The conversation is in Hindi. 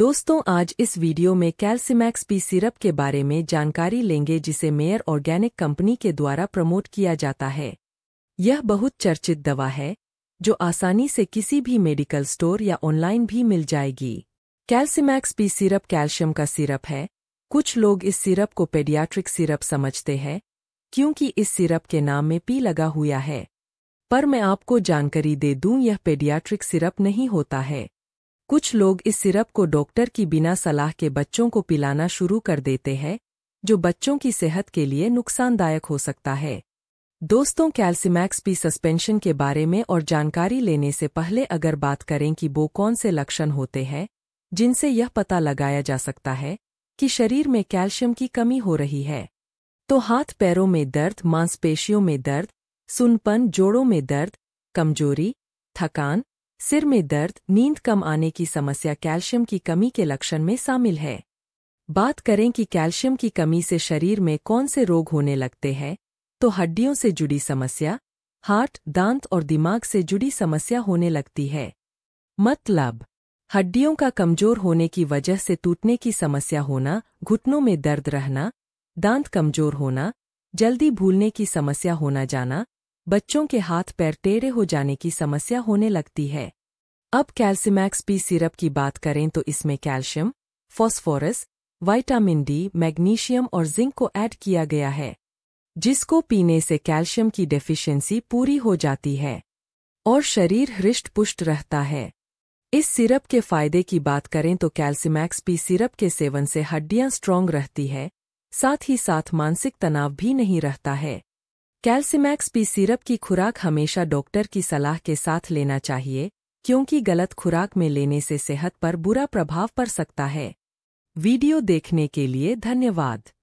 दोस्तों आज इस वीडियो में कैल्सिमैक्स पी सिरप के बारे में जानकारी लेंगे जिसे मेयर ऑर्गेनिक कंपनी के द्वारा प्रमोट किया जाता है यह बहुत चर्चित दवा है जो आसानी से किसी भी मेडिकल स्टोर या ऑनलाइन भी मिल जाएगी कैल्सिमैक्स पी सिरप कैल्शियम का सिरप है कुछ लोग इस सिरप को पेडियाट्रिक सिरप समझते हैं क्योंकि इस सिरप के नाम में पी लगा हुआ है पर मैं आपको जानकारी दे दूं यह पेडियाट्रिक सिरप नहीं होता है कुछ लोग इस सिरप को डॉक्टर की बिना सलाह के बच्चों को पिलाना शुरू कर देते हैं जो बच्चों की सेहत के लिए नुकसानदायक हो सकता है दोस्तों कैल्सिमैक्स पी सस्पेंशन के बारे में और जानकारी लेने से पहले अगर बात करें कि वो कौन से लक्षण होते हैं जिनसे यह पता लगाया जा सकता है कि शरीर में कैल्शियम की कमी हो रही है तो हाथ पैरों में दर्द मांसपेशियों में दर्द सुनपन जोड़ों में दर्द कमजोरी थकान सिर में दर्द नींद कम आने की समस्या कैल्शियम की कमी के लक्षण में शामिल है बात करें कि कैल्शियम की कमी से शरीर में कौन से रोग होने लगते हैं तो हड्डियों से जुड़ी समस्या हार्ट दांत और दिमाग से जुड़ी समस्या होने लगती है मतलब हड्डियों का कमजोर होने की वजह से टूटने की समस्या होना घुटनों में दर्द रहना दांत कमजोर होना जल्दी भूलने की समस्या होना जाना बच्चों के हाथ पैर टेढ़े हो जाने की समस्या होने लगती है अब कैल्सिमैक्स पी सिरप की बात करें तो इसमें calcium phosphorus vitamin D magnesium और जिंक को ऐड किया गया है जिसको पीने से कैल्शियम की डेफिशिएंसी पूरी हो जाती है और शरीर हृष्ट पुष्ट रहता है इस सिरप के फायदे की बात करें तो कैल्सिमैक्स पी सिरप के सेवन से हड्डियां स्ट्रांग रहती है साथ ही साथ मानसिक तनाव भी नहीं रहता है कैल्सिमैक्स पी सिरप की खुराक हमेशा डॉक्टर की सलाह के साथ लेना चाहिए क्योंकि गलत खुराक में लेने से सेहत पर बुरा प्रभाव पड़ सकता है वीडियो देखने के लिए धन्यवाद